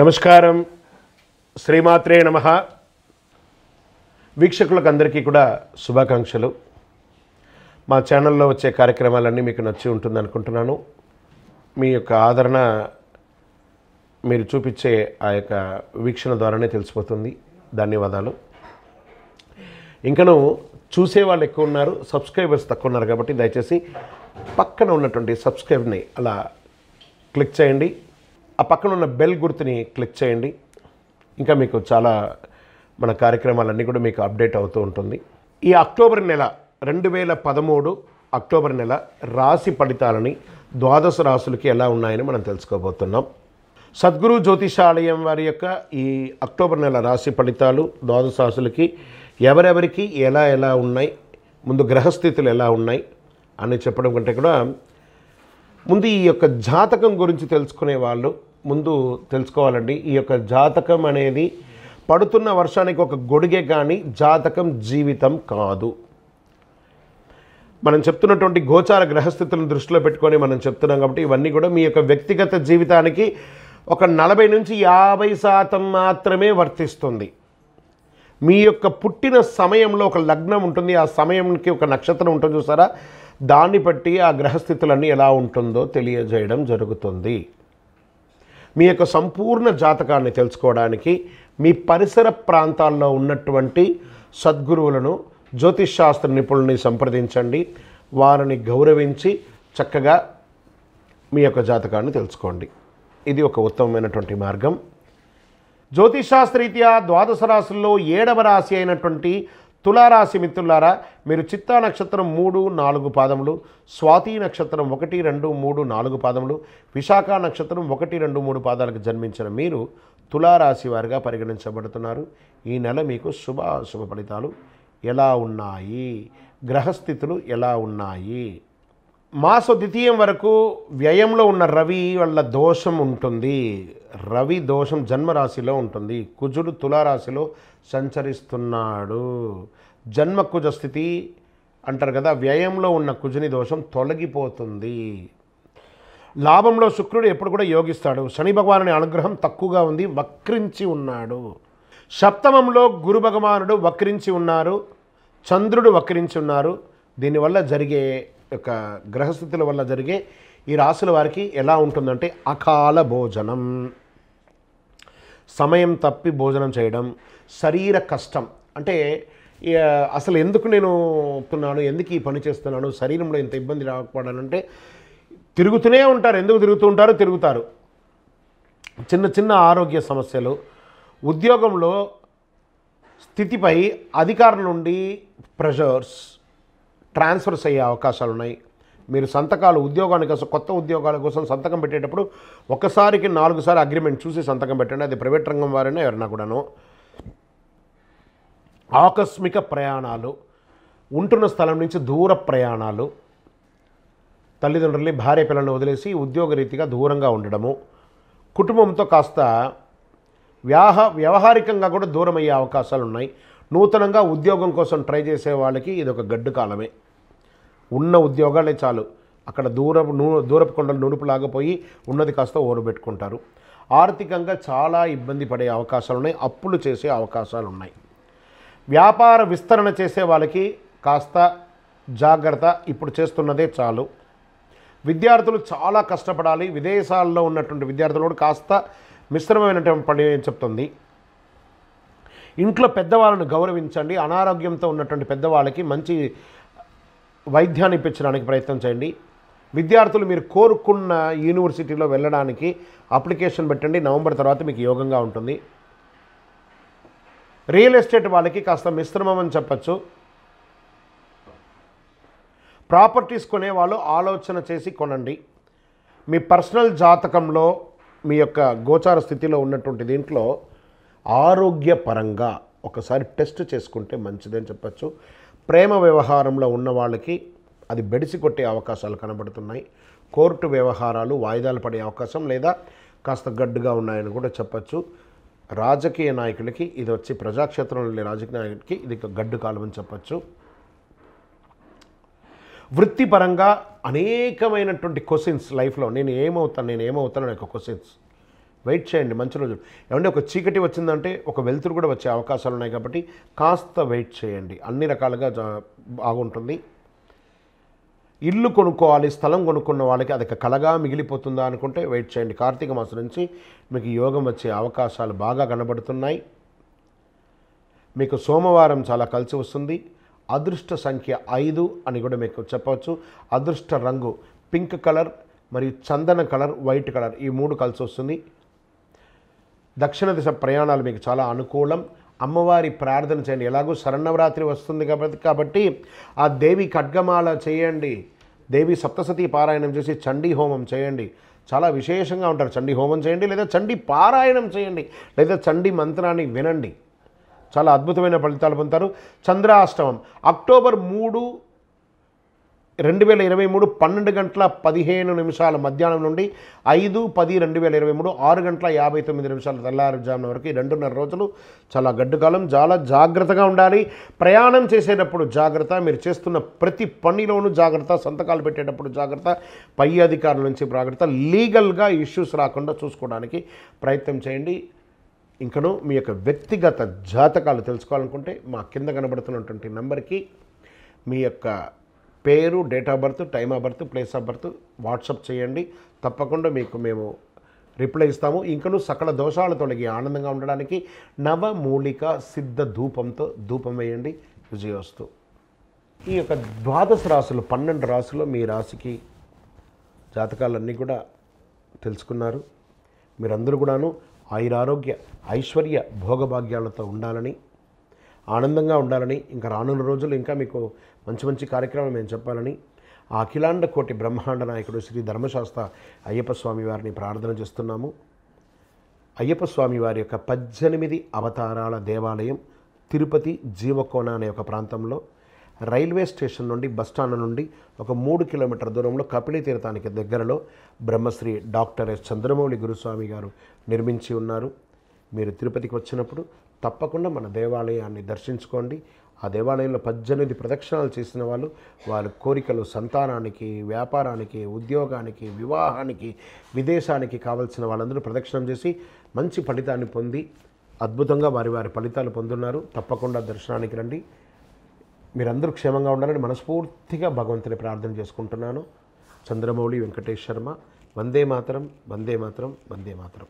నమస్కారం శ్రీమాత్రే నమ వీక్షకులకు అందరికీ కూడా శుభాకాంక్షలు మా ఛానల్లో వచ్చే కార్యక్రమాలన్నీ మీకు నచ్చి ఉంటుంది అనుకుంటున్నాను మీ యొక్క ఆదరణ మీరు చూపించే ఆ యొక్క వీక్షణ ద్వారానే తెలిసిపోతుంది ధన్యవాదాలు ఇంకను చూసేవాళ్ళు ఎక్కువ ఉన్నారు సబ్స్క్రైబర్స్ తక్కువ ఉన్నారు కాబట్టి దయచేసి పక్కన ఉన్నటువంటి సబ్స్క్రైబ్ని అలా క్లిక్ చేయండి ఆ పక్కన ఉన్న బెల్ గుర్తుని క్లిక్ చేయండి ఇంకా మీకు చాలా మన కార్యక్రమాలన్నీ కూడా మీకు అప్డేట్ అవుతూ ఉంటుంది ఈ అక్టోబర్ నెల రెండు వేల పదమూడు అక్టోబర్ నెల రాశి ఫలితాలని ద్వాదశ రాసులకి ఎలా ఉన్నాయని మనం తెలుసుకోబోతున్నాం సద్గురు జ్యోతిషాలయం వారి యొక్క ఈ అక్టోబర్ నెల రాశి ఫలితాలు ద్వాదశ రాసులకి ఎవరెవరికి ఎలా ఎలా ఉన్నాయి ముందు గ్రహస్థితులు ఎలా ఉన్నాయి అని చెప్పడం కంటే కూడా ముందు ఈ యొక్క జాతకం గురించి తెలుసుకునే వాళ్ళు ముందు తెలుసుకోవాలండి ఈ యొక్క జాతకం అనేది పడుతున్న వర్షానికి ఒక గొడుగే కానీ జాతకం జీవితం కాదు మనం చెప్తున్నటువంటి గోచార గ్రహస్థితులను దృష్టిలో పెట్టుకొని మనం చెప్తున్నాం కాబట్టి ఇవన్నీ కూడా మీ యొక్క వ్యక్తిగత జీవితానికి ఒక నలభై నుంచి యాభై శాతం మాత్రమే వర్తిస్తుంది మీ యొక్క పుట్టిన సమయంలో ఒక లగ్నం ఉంటుంది ఆ సమయంకి ఒక నక్షత్రం ఉంటుంది చూసారా దాన్ని బట్టి ఆ గ్రహస్థితులన్నీ ఎలా ఉంటుందో తెలియజేయడం జరుగుతుంది మీ యొక్క సంపూర్ణ జాతకాన్ని తెలుసుకోవడానికి మీ పరిసర ప్రాంతాల్లో ఉన్నటువంటి సద్గురువులను జ్యోతిష్శాస్త్ర నిపుణుల్ని సంప్రదించండి వారిని గౌరవించి చక్కగా మీ యొక్క జాతకాన్ని తెలుసుకోండి ఇది ఒక ఉత్తమమైనటువంటి మార్గం జ్యోతిష్ జ్యోతిషాస్త్రరీత్యా ద్వాదశ రాశుల్లో ఏడవ రాశి అయినటువంటి తులారాశి మిత్రులారా మీరు చిత్తా నక్షత్రం మూడు నాలుగు పాదములు స్వాతి నక్షత్రం ఒకటి రెండు మూడు నాలుగు పాదములు విశాఖ నక్షత్రం ఒకటి రెండు మూడు పాదాలకు జన్మించిన మీరు తులారాశి వారిగా పరిగణించబడుతున్నారు ఈ నెల మీకు శుభ శుభ ఫలితాలు ఎలా ఉన్నాయి గ్రహస్థితులు ఎలా ఉన్నాయి మాస ద్వితీయం వరకు వ్యయంలో ఉన్న రవి వల్ల దోషం ఉంటుంది రవి దోషం జన్మరాశిలో ఉంటుంది కుజుడు తులారాశిలో సంచరిస్తున్నాడు జన్మ కుజ స్థితి అంటారు కదా వ్యయంలో ఉన్న కుజుని దోషం తొలగిపోతుంది లాభంలో శుక్రుడు ఎప్పుడు కూడా యోగిస్తాడు శని భగవాను అనుగ్రహం తక్కువగా ఉంది వక్రించి ఉన్నాడు సప్తమంలో గురు భగవానుడు వక్రించి ఉన్నారు చంద్రుడు వక్రించి ఉన్నారు దీనివల్ల జరిగే యొక్క గ్రహస్థితుల వల్ల జరిగే ఈ రాశుల వారికి ఎలా ఉంటుందంటే అకాల భోజనం సమయం తప్పి భోజనం చేయడం శరీర కష్టం అంటే అసలు ఎందుకు నేను అవుతున్నాను ఎందుకు ఈ పని చేస్తున్నాను శరీరంలో ఇంత ఇబ్బంది రాకపోవడానంటే తిరుగుతూనే ఉంటారు ఎందుకు తిరుగుతూ ఉంటారు తిరుగుతారు చిన్న చిన్న ఆరోగ్య సమస్యలు ఉద్యోగంలో స్థితిపై అధికారుల నుండి ప్రెషర్స్ ట్రాన్స్ఫర్స్ అయ్యే అవకాశాలు ఉన్నాయి మీరు సంతకాలు ఉద్యోగానికి కోసం కొత్త ఉద్యోగాల కోసం సంతకం పెట్టేటప్పుడు ఒకసారికి నాలుగుసారి అగ్రిమెంట్ చూసి సంతకం పెట్టండి అది ప్రైవేట్ రంగం వారైనా ఎవరైనా కూడాను ఆకస్మిక ప్రయాణాలు ఉంటున్న స్థలం నుంచి దూర ప్రయాణాలు తల్లిదండ్రుల్ని భార్య పిల్లల్ని వదిలేసి ఉద్యోగరీతిగా దూరంగా ఉండడము కుటుంబంతో కాస్త వ్యాహ వ్యవహారికంగా కూడా దూరమయ్యే అవకాశాలు ఉన్నాయి నూతనంగా ఉద్యోగం కోసం ట్రై చేసే వాళ్ళకి ఇది ఒక గడ్డు కాలమే ఉన్న ఉద్యోగాలే చాలు అక్కడ దూరపు నూ దూరపు కొండలు నునుపు లాగపోయి ఉన్నది కాస్త పెట్టుకుంటారు ఆర్థికంగా చాలా ఇబ్బంది పడే అవకాశాలు ఉన్నాయి అప్పులు చేసే అవకాశాలు ఉన్నాయి వ్యాపార విస్తరణ చేసే వాళ్ళకి కాస్త జాగ్రత్త ఇప్పుడు చేస్తున్నదే చాలు విద్యార్థులు చాలా కష్టపడాలి విదేశాల్లో ఉన్నటువంటి విద్యార్థులు కూడా కాస్త మిశ్రమమైనటువంటి పని చెప్తుంది ఇంట్లో పెద్దవాళ్ళను గౌరవించండి అనారోగ్యంతో ఉన్నటువంటి పెద్దవాళ్ళకి మంచి వైద్యాన్ని ఇప్పించడానికి ప్రయత్నం చేయండి విద్యార్థులు మీరు కోరుకున్న యూనివర్సిటీలో వెళ్ళడానికి అప్లికేషన్ పెట్టండి నవంబర్ తర్వాత మీకు యోగంగా ఉంటుంది రియల్ ఎస్టేట్ వాళ్ళకి కాస్త మిశ్రమం అని చెప్పచ్చు ప్రాపర్టీస్ కొనేవాళ్ళు ఆలోచన చేసి కొనండి మీ పర్సనల్ జాతకంలో మీ యొక్క గోచార స్థితిలో ఉన్నటువంటి దీంట్లో ఆరోగ్యపరంగా ఒకసారి టెస్ట్ చేసుకుంటే మంచిదని చెప్పచ్చు ప్రేమ వ్యవహారంలో ఉన్న వాళ్ళకి అది బెడిసి కొట్టే అవకాశాలు కనబడుతున్నాయి కోర్టు వ్యవహారాలు వాయిదాలు పడే అవకాశం లేదా కాస్త గడ్డుగా ఉన్నాయని కూడా చెప్పచ్చు రాజకీయ నాయకులకి ఇది వచ్చి ప్రజాక్షేత్రంలో రాజకీయ నాయకుడికి ఇది గడ్డు కాలం అని చెప్పచ్చు వృత్తిపరంగా అనేకమైనటువంటి క్వశ్చన్స్ లైఫ్లో నేను ఏమవుతాను నేను ఏమవుతాను అనే క్వశ్చన్స్ వెయిట్ చేయండి మంచి రోజులు ఏమంటే ఒక చీకటి వచ్చిందంటే ఒక వెలుతురు కూడా వచ్చే అవకాశాలు ఉన్నాయి కాబట్టి కాస్త వెయిట్ చేయండి అన్ని రకాలుగా బాగుంటుంది ఇల్లు కొనుక్కోవాలి స్థలం కొనుక్కున్న వాళ్ళకి అది కలగా మిగిలిపోతుందా అనుకుంటే వెయిట్ చేయండి కార్తీక మాసం నుంచి మీకు యోగం వచ్చే అవకాశాలు బాగా కనబడుతున్నాయి మీకు సోమవారం చాలా కలిసి వస్తుంది అదృష్ట సంఖ్య ఐదు అని కూడా మీకు చెప్పవచ్చు అదృష్ట రంగు పింక్ కలర్ మరియు చందన కలర్ వైట్ కలర్ ఈ మూడు కలిసి వస్తుంది దక్షిణ దిశ ప్రయాణాలు మీకు చాలా అనుకూలం అమ్మవారి ప్రార్థన చేయండి ఎలాగో శరణవరాత్రి వస్తుంది కాబట్టి కాబట్టి ఆ దేవి ఖడ్గమాల చేయండి దేవి సప్తసతీ పారాయణం చేసి చండీ హోమం చేయండి చాలా విశేషంగా ఉంటారు చండీ హోమం చేయండి లేదా చండీ పారాయణం చేయండి లేదా చండీ మంత్రాన్ని వినండి చాలా అద్భుతమైన ఫలితాలు పొందుతారు చంద్రాష్టమం అక్టోబర్ మూడు రెండు వేల ఇరవై మూడు పన్నెండు గంటల పదిహేను నిమిషాల మధ్యాహ్నం నుండి ఐదు పది రెండు వేల ఇరవై మూడు ఆరు గంటల యాభై తొమ్మిది నిమిషాల తెల్లారుజామున వరకు రెండున్నర రోజులు చాలా గడ్డుకాలం చాలా జాగ్రత్తగా ఉండాలి ప్రయాణం చేసేటప్పుడు జాగ్రత్త మీరు చేస్తున్న ప్రతి పనిలోనూ జాగ్రత్త సంతకాలు పెట్టేటప్పుడు జాగ్రత్త పై అధికారుల నుంచి జాగ్రత్త లీగల్గా ఇష్యూస్ రాకుండా చూసుకోవడానికి ప్రయత్నం చేయండి ఇంకను మీ యొక్క వ్యక్తిగత జాతకాలు తెలుసుకోవాలనుకుంటే మా కింద కనబడుతున్నటువంటి నెంబర్కి మీ యొక్క పేరు date of birth time of birth place of birth WhatsApp చేయండి తప్పకుండా మీకు మేము రిప్లై ఇస్తాము ఇంకను సకల దోషాలు తొలగి ఆనందంగా ఉండడానికి నవమూలిక సిద్ధ ధూపంతో ధూపం వేయండి విజయోస్తు ఈ యొక్క ద్వాదశ రాశులు పన్నెండు రాశులు మీ రాశికి జాతకాలన్నీ కూడా తెలుసుకున్నారు మీరందరూ కూడాను ఆయురారోగ్య ఐశ్వర్య భోగభాగ్యాలతో ఉండాలని ఆనందంగా ఉండాలని ఇంకా రానున్న రోజులు ఇంకా మీకు మంచి మంచి కార్యక్రమాలు మేము చెప్పాలని ఆ అఖిలాండ కోటి బ్రహ్మాండ నాయకుడు శ్రీ ధర్మశాస్త్ర అయ్యప్ప స్వామి వారిని ప్రార్థన చేస్తున్నాము అయ్యప్ప స్వామి వారి యొక్క పద్దెనిమిది అవతారాల దేవాలయం తిరుపతి జీవకోన అనే ఒక ప్రాంతంలో రైల్వే స్టేషన్ నుండి బస్టాండ్ నుండి ఒక మూడు కిలోమీటర్ దూరంలో కపిలి తీర్థానికి దగ్గరలో బ్రహ్మశ్రీ డాక్టర్ ఎస్ చంద్రమౌళి గురుస్వామి గారు నిర్మించి ఉన్నారు మీరు తిరుపతికి వచ్చినప్పుడు తప్పకుండా మన దేవాలయాన్ని దర్శించుకోండి ఆ దేవాలయంలో పద్దెనిమిది ప్రదక్షిణాలు చేసిన వాళ్ళు వారి కోరికలు సంతానానికి వ్యాపారానికి ఉద్యోగానికి వివాహానికి విదేశానికి కావలసిన వాళ్ళందరూ ప్రదక్షిణం చేసి మంచి ఫలితాన్ని పొంది అద్భుతంగా వారి వారి ఫలితాలు పొందున్నారు తప్పకుండా దర్శనానికి రండి మీరందరూ క్షేమంగా ఉండాలని మనస్ఫూర్తిగా భగవంతుని ప్రార్థన చేసుకుంటున్నాను చంద్రమౌళి వెంకటేశ్వర్మ శర్మ వందే మాత్రం వందే మాత్రం వందే మాత్రం